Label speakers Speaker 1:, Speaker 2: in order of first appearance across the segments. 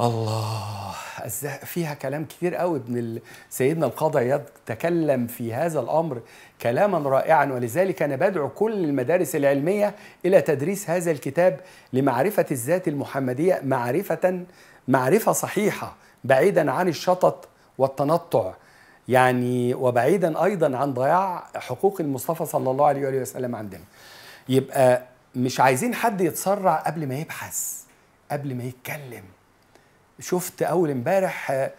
Speaker 1: الله فيها كلام كتير قوي ابن سيدنا القاضي عياض تكلم في هذا الامر كلاما رائعا ولذلك انا بدعو كل المدارس العلميه الى تدريس هذا الكتاب لمعرفه الذات المحمديه معرفه معرفه صحيحه بعيدا عن الشطط والتنطع يعني وبعيدا ايضا عن ضياع حقوق المصطفى صلى الله عليه واله وسلم عندنا يبقى مش عايزين حد يتسرع قبل ما يبحث قبل ما يتكلم شفت اول امبارح آه،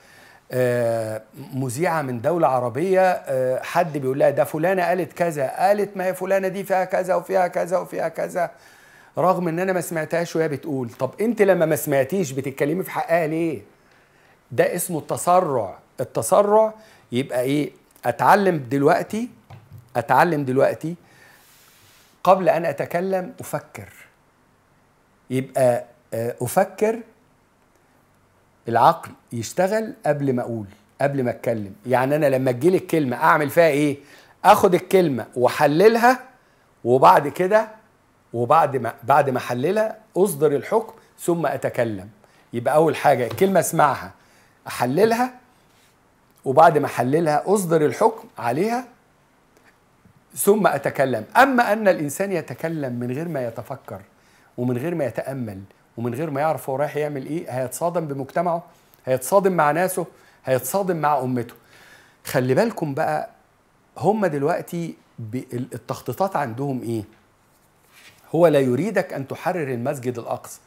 Speaker 1: آه، مذيعه من دوله عربيه آه، حد بيقول لها ده فلانه قالت كذا قالت ما هي فلانه دي فيها كذا وفيها كذا وفيها كذا رغم ان انا ما سمعتهاش وهي بتقول طب انت لما ما سمعتيش بتتكلمي في حقها ليه ده اسمه التسرع التسرع يبقى ايه اتعلم دلوقتي اتعلم دلوقتي قبل ان اتكلم افكر يبقى افكر العقل يشتغل قبل ما اقول قبل ما اتكلم يعني انا لما تجيلي الكلمه اعمل فيها ايه اخد الكلمه واحللها وبعد كده وبعد ما بعد ما احللها اصدر الحكم ثم اتكلم يبقى اول حاجه الكلمه اسمعها احللها وبعد ما احللها اصدر الحكم عليها ثم اتكلم اما ان الانسان يتكلم من غير ما يتفكر ومن غير ما يتامل ومن غير ما يعرف هو رايح يعمل ايه هيتصادم بمجتمعه هيتصادم مع ناسه هيتصادم مع امته خلي بالكم بقى هم دلوقتي التخطيطات عندهم ايه هو لا يريدك ان تحرر المسجد الاقصى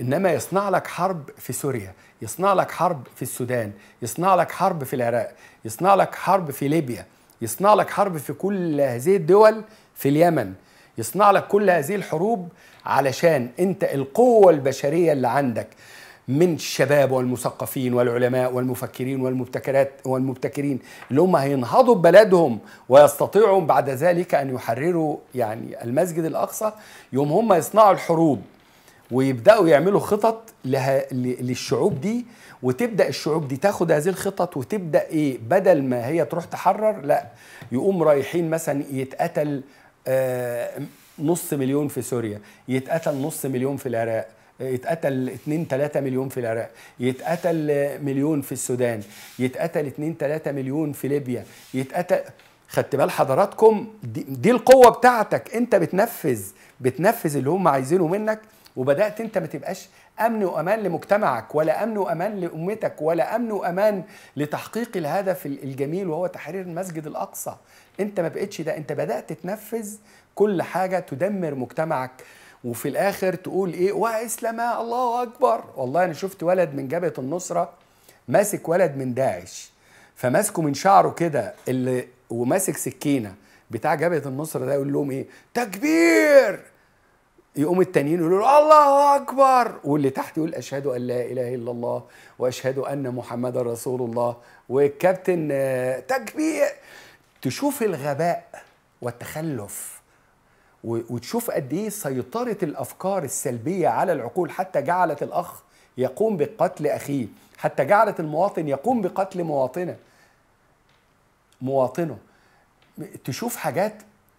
Speaker 1: انما يصنع لك حرب في سوريا يصنع لك حرب في السودان يصنع لك حرب في العراق يصنع لك حرب في ليبيا يصنع لك حرب في كل هذه الدول في اليمن يصنع لك كل هذه الحروب علشان انت القوه البشريه اللي عندك من الشباب والمثقفين والعلماء والمفكرين والمبتكرات والمبتكرين اللي هم هينهضوا ببلدهم ويستطيعوا بعد ذلك ان يحرروا يعني المسجد الاقصى يوم هم يصنعوا الحروب ويبداوا يعملوا خطط لها للشعوب دي وتبدا الشعوب دي تاخد هذه الخطط وتبدا ايه بدل ما هي تروح تحرر لا يقوم رايحين مثلا يتقتل آه، نص مليون في سوريا يتقتل نص مليون في العراق يتقتل 2 3 مليون في العراق يتقتل مليون في السودان يتقتل 2 3 مليون في ليبيا يتقتل خدت بال حضراتكم دي, دي القوه بتاعتك انت بتنفذ بتنفذ اللي هم عايزينه منك وبدات انت ما تبقاش امن وامان لمجتمعك ولا امن وامان لامتك ولا امن وامان لتحقيق الهدف الجميل وهو تحرير المسجد الاقصى انت ما بقتش ده انت بدات تنفذ كل حاجه تدمر مجتمعك وفي الاخر تقول ايه واسلم الله اكبر والله انا شفت ولد من جبهه النصره ماسك ولد من داعش فماسكه من شعره كده اللي وماسك سكينه بتاع جبهه النصره ده يقول لهم ايه تكبير يقوم التانيين يقولوا الله اكبر واللي تحت يقول اشهد ان لا اله الا الله واشهد ان محمدا رسول الله والكابتن آه، تكبير تشوف الغباء والتخلف وتشوف قد ايه سيطره الافكار السلبيه على العقول حتى جعلت الاخ يقوم بقتل اخيه حتى جعلت المواطن يقوم بقتل مواطنه مواطنه تشوف حاجات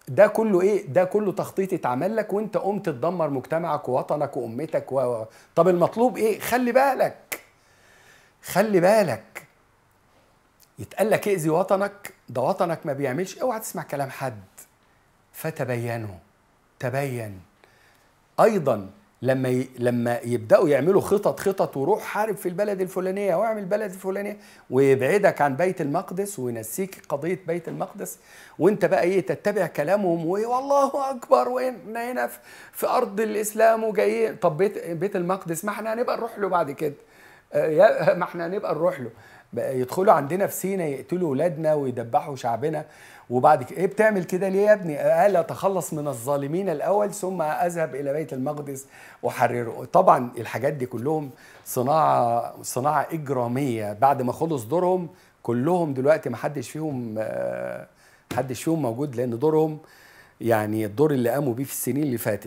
Speaker 1: ده كله ايه ده كله تخطيط اتعمل لك وانت قمت تدمر مجتمعك ووطنك وامتك و... طب المطلوب ايه خلي بالك خلي بالك يتقال لك اذي وطنك ده وطنك ما بيعملش اوعى تسمع كلام حد فتبينه تبين ايضا لما ي... لما يبداوا يعملوا خطط خطط وروح حارب في البلد الفلانيه واعمل البلد الفلانيه ويبعدك عن بيت المقدس وينسيك قضيه بيت المقدس وانت بقى ايه تتبع كلامهم والله اكبر واحنا هنا في... في ارض الاسلام وجايين طب بيت بيت المقدس ما احنا هنبقى نروح له بعد كده آه، ما احنا هنبقى نروح له يدخلوا عندنا في سينا يقتلوا ولادنا ويدبحوا شعبنا وبعد كده ايه بتعمل كده ليه يا ابني؟ آه، قال اتخلص من الظالمين الاول ثم اذهب الى بيت المقدس احرره، طبعا الحاجات دي كلهم صناعه صناعه اجراميه بعد ما خلص دورهم كلهم دلوقتي ما حدش فيهم آه، حدش فيهم موجود لان دورهم يعني الدور اللي قاموا بيه في السنين اللي فاتت